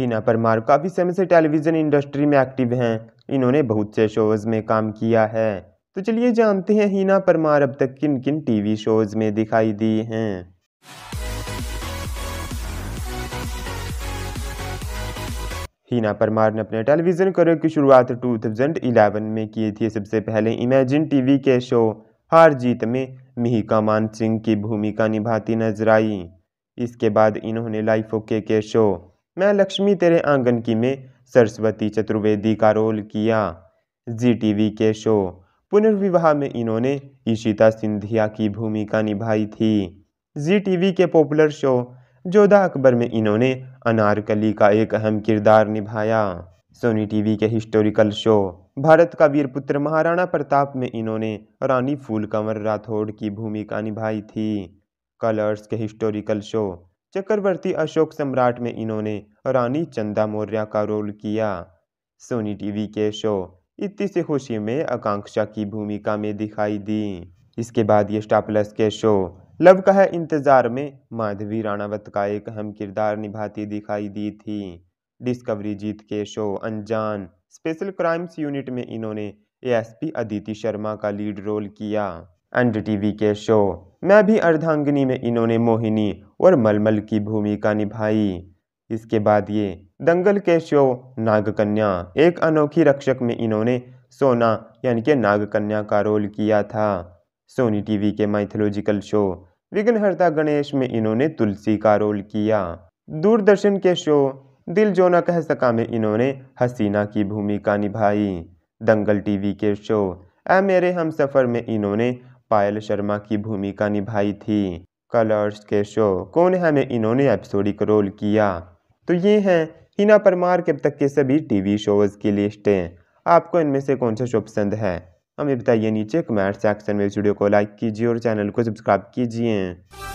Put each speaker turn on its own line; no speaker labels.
हिना परमार काफ़ी समय से टेलीविज़न इंडस्ट्री में एक्टिव हैं इन्होंने बहुत से शोज़ में काम किया है तो चलिए जानते हैं हीना परमार अब तक किन किन टीवी शोज़ में दिखाई दी हैं हीना परमार ने अपने टेलीविज़न करियर की शुरुआत 2011 में की थी सबसे पहले इमेजिन टीवी के शो हार जीत में मिहिका मान सिंह की भूमिका निभाती नजर आई इसके बाद इन्होंने लाइफ ओके के शो मैं लक्ष्मी तेरे आंगन की में सरस्वती चतुर्वेदी का रोल किया जी टीवी के शो पुनर्विवाह में इन्होंने ईशिता सिंधिया की भूमिका निभाई थी जी टीवी के पॉपुलर शो जोधा अकबर में इन्होंने अनारकली का एक अहम किरदार निभाया सोनी टीवी के हिस्टोरिकल शो भारत का वीरपुत्र महाराणा प्रताप में इन्होंने रानी फूल कंवर राठौड़ की भूमिका निभाई थी कलर्स के हिस्टोरिकल शो चक्रवर्ती अशोक सम्राट में इन्होंने रानी चंदा मौर्य का रोल किया सोनी टीवी के शो इतनी से खुशी में आकांक्षा की भूमिका में दिखाई दी इसके बाद ये स्टार प्लस के शो लव का है इंतज़ार में माधवी राणावत का एक अहम किरदार निभाती दिखाई दी थी डिस्कवरी जीत के शो अनजान स्पेशल क्राइम्स यूनिट में इन्होंने एएसपी अदिति शर्मा का लीड रोल किया एंड टीवी के शो मैं भी अर्धांगिनी में इन्होंने मोहिनी और मलमल की भूमिका निभाई इसके बाद ये दंगल के शो नागकन्या एक अनोखी रक्षक में इन्होंने सोना यानी कि नागकन्या का रोल किया था सोनी टीवी के माइथोलॉजिकल शो विघ्नहर्ता गणेश में इन्होंने तुलसी का रोल किया दूरदर्शन के शो दिल जो ना कह सका में इन्होंने हसीना की भूमिका निभाई दंगल टीवी के शो ए मेरे हम सफ़र में इन्होंने पायल शर्मा की भूमिका निभाई थी कलर्स के शो कौन है हमें इन्होंने एपिसोडिक रोल किया तो ये हैं हिना परमार के अब तक के सभी टीवी शोज़ की लिस्टें आपको इनमें से कौन सा शो पसंद है हमें बताइए नीचे कमेंट सेक्शन में इस वीडियो को लाइक कीजिए और चैनल को सब्सक्राइब कीजिए